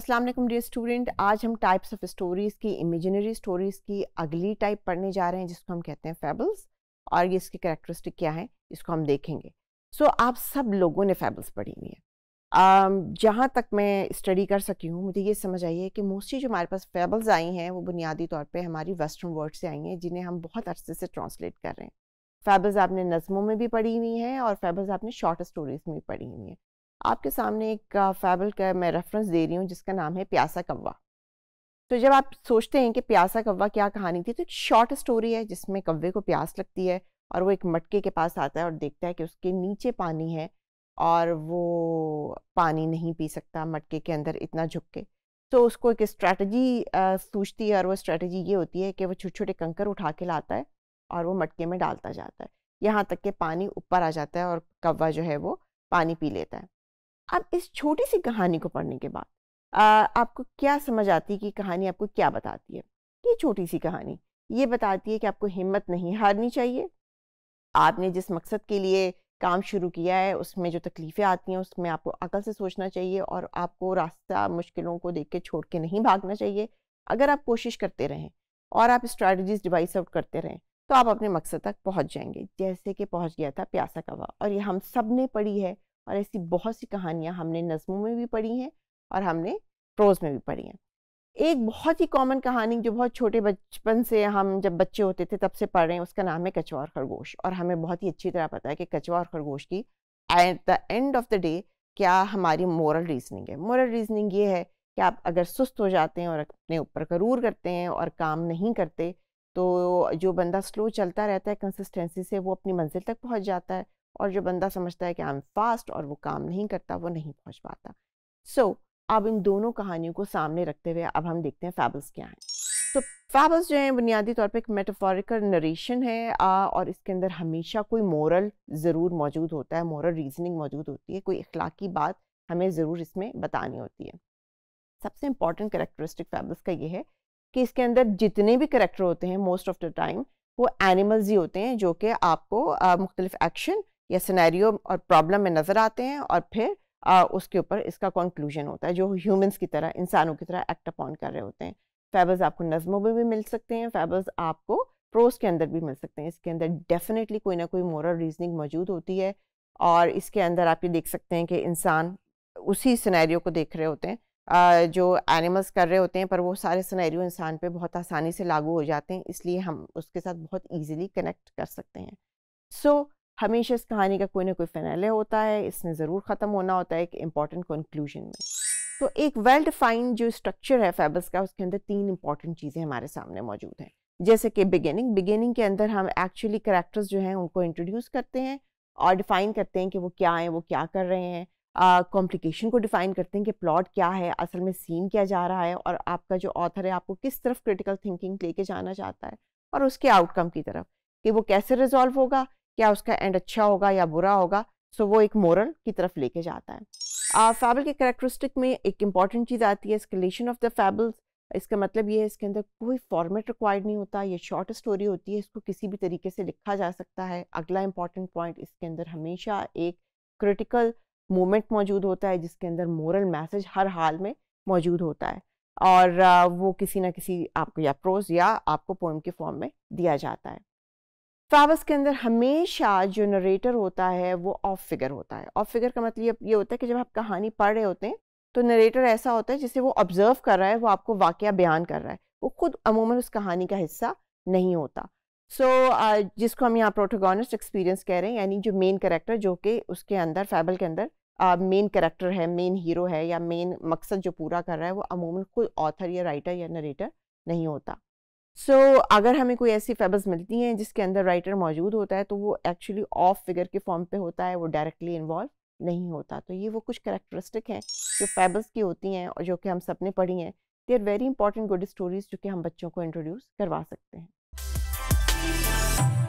अस्सलाम वालेकुम dear student आज हम टाइप्स ऑफ स्टोरीज़ की इमेजिनरी स्टोरीज़ की अगली टाइप पढ़ने जा रहे हैं जिसको हम कहते हैं फेबल्स और ये इसकी करेक्टरिस्टिक क्या है इसको हम देखेंगे सो so, आप सब लोगों ने फेबल्स पढ़ी हुई हैं um, जहाँ तक मैं स्टडी कर सकी हूँ मुझे ये समझ आई है कि मोस्टली जो हमारे पास फेबल्स आई हैं वो बुनियादी तौर पर हमारी वेस्टर्न वर्ड से आई हैं जिन्हें हम बहुत अरसे से ट्रांसलेट कर रहे हैं फेबल्स आपने नज़मों में भी पढ़ी हुई हैं और फेबल्स आपने शॉर्ट स्टोरीज़ में भी पढ़ी हुई हैं आपके सामने एक फैबल का मैं रेफरेंस दे रही हूँ जिसका नाम है प्यासा कव्वा तो जब आप सोचते हैं कि प्यासा कव्वा क्या कहानी थी तो एक शॉर्ट स्टोरी है जिसमें कव्वे को प्यास लगती है और वो एक मटके के पास आता है और देखता है कि उसके नीचे पानी है और वो पानी नहीं पी सकता मटके के अंदर इतना झुक के तो उसको एक स्ट्रैटी सूझती है और वो स्ट्रैटी ये होती है कि वो छोटे छोटे कंकर उठा के लाता है और वो मटके में डालता जाता है यहाँ तक कि पानी ऊपर आ जाता है और कव्वा जो है वो पानी पी लेता है अब इस छोटी सी कहानी को पढ़ने के बाद आपको क्या समझ आती है कि कहानी आपको क्या बताती है ये छोटी सी कहानी ये बताती है कि आपको हिम्मत नहीं हारनी चाहिए आपने जिस मकसद के लिए काम शुरू किया है उसमें जो तकलीफ़ें आती हैं उसमें आपको अकल से सोचना चाहिए और आपको रास्ता मुश्किलों को देख के छोड़ के नहीं भागना चाहिए अगर आप कोशिश करते रहें और आप स्ट्रैटेजीज डिवाइस आउट करते रहें तो आप अपने मकसद तक पहुंच जाएंगे जैसे कि पहुंच गया था प्यासा कवा और ये हम सब ने पढ़ी है और ऐसी बहुत सी कहानियाँ हमने नज़मों में भी पढ़ी हैं और हमने प्रोज में भी पढ़ी हैं एक बहुत ही कॉमन कहानी जो बहुत छोटे बचपन से हम जब बच्चे होते थे तब से पढ़ रहे हैं उसका नाम है कचवा और खरगोश और हमें बहुत ही अच्छी तरह पता है कि कचवा और खरगोश की at the end of the day क्या हमारी मोरल रीजनिंग है मोरल रीजनिंग ये है कि आप अगर सुस्त हो जाते हैं और अपने ऊपर करूर करते हैं और काम नहीं करते तो जो बंदा स्लो चलता रहता है कंसिस्टेंसी से वो अपनी मंजिल तक पहुंच जाता है और जो बंदा समझता है कि आई एम फास्ट और वो काम नहीं करता वो नहीं पहुंच पाता सो so, अब इन दोनों कहानियों को सामने रखते हुए अब हम देखते हैं फैबल्स क्या हैं तो so, फैबल्स जो हैं बुनियादी तौर पे एक मेटाफोरिकल नरेशन है और इसके अंदर हमेशा कोई मोरल ज़रूर मौजूद होता है मोरल रीजनिंग मौजूद होती है कोई अखलाकी बात हमें ज़रूर इसमें बतानी होती है सबसे इम्पॉर्टेंट करेक्टरिस्टिक फैबल्स का ये है कि इसके अंदर जितने भी करेक्टर होते हैं मोस्ट ऑफ द टाइम वो एनिमल्स ही होते हैं जो कि आपको मुख्तलिफ एक्शन या सिनेरियो और प्रॉब्लम में नज़र आते हैं और फिर आ, उसके ऊपर इसका कंक्लूजन होता है जो ह्यूमंस की तरह इंसानों की तरह एक्ट अपॉन कर रहे होते हैं फैबल्स आपको नज़मों में भी मिल सकते हैं फैबल्स आपको प्रोस के अंदर भी मिल सकते हैं इसके अंदर डेफिनेटली कोई ना कोई मॉरल रीजनिंग मौजूद होती है और इसके अंदर आप ये देख सकते हैं कि इंसान उसी सिनेरियो को देख रहे होते हैं जो एनिमल्स कर रहे होते हैं पर वो सारे सिनेरियो इंसान पे बहुत आसानी से लागू हो जाते हैं इसलिए हम उसके साथ बहुत इजीली कनेक्ट कर सकते हैं सो so, हमेशा इस कहानी का कोई ना कोई फिनाले होता है इसमें ज़रूर ख़त्म होना होता है एक इम्पॉर्टेंट कंक्लूजन में तो एक वेल डिफाइंड जो स्ट्रक्चर है फेबस का उसके अंदर तीन इंपॉर्टेंट चीज़ें हमारे सामने मौजूद हैं जैसे कि बिगेनिंग बिगेनिंग के अंदर हम एक्चुअली करेक्टर्स जो हैं उनको इंट्रोड्यूस करते हैं और डिफाइन करते हैं कि वो क्या हैं वो क्या कर रहे हैं कॉम्प्लिकेशन uh, को डिफाइन करते हैं कि प्लॉट क्या है असल में सीन क्या जा रहा है और आपका जो ऑथर है आपको किस तरफ क्रिटिकल थिंकिंग लेके जाना चाहता है और उसके आउटकम की तरफ कि वो कैसे रिजॉल्व होगा क्या उसका एंड अच्छा होगा या बुरा होगा सो वो एक मोरल की तरफ लेके जाता है फैबल के करेक्टरिस्टिक में एक इंपॉर्टेंट चीज़ आती है स्केलेशन ऑफ द फैबल्स इसका मतलब ये है इसके अंदर कोई फॉर्मेट रिक्वायर्ड नहीं होता ये शॉर्ट स्टोरी होती है इसको किसी भी तरीके से लिखा जा सकता है अगला इंपॉर्टेंट पॉइंट इसके अंदर हमेशा एक क्रिटिकल मोमेंट मौजूद होता है जिसके अंदर मोरल मैसेज हर हाल में मौजूद होता है और वो किसी ना किसी आपको या प्रोज या आपको पोइम के फॉर्म में दिया जाता है ट्रैवल्स के अंदर हमेशा जो नरेटर होता है वो ऑफ फिगर होता है ऑफ फिगर का मतलब ये होता है कि जब आप कहानी पढ़ रहे होते हैं तो नरेटर ऐसा होता है जिसे वो ऑब्जर्व कर रहा है वो आपको वाक़ बयान कर रहा है वो खुद अमूमन उस कहानी का हिस्सा नहीं होता सो so, uh, जिसको हम यहाँ प्रोटोगोनिस्ट एक्सपीरियंस कह रहे हैं यानी जो मेन करेक्टर जो कि उसके अंदर फैबल के अंदर मेन uh, करेक्टर है मेन हीरो है या मेन मकसद जो पूरा कर रहा है वो अमूमन खुद ऑथर या राइटर या नरेटर नहीं होता सो so, अगर हमें कोई ऐसी फेबर्स मिलती हैं जिसके अंदर राइटर मौजूद होता है तो वो एक्चुअली ऑफ फिगर के फॉर्म पे होता है वो डायरेक्टली इन्वॉल्व नहीं होता तो ये वो कुछ करेक्टरिस्टिक हैं जो फेबर्स की होती हैं और जो कि हम सबने पढ़ी हैं they are very important good stories जो कि हम बच्चों को इंट्रोड्यूस करवा सकते हैं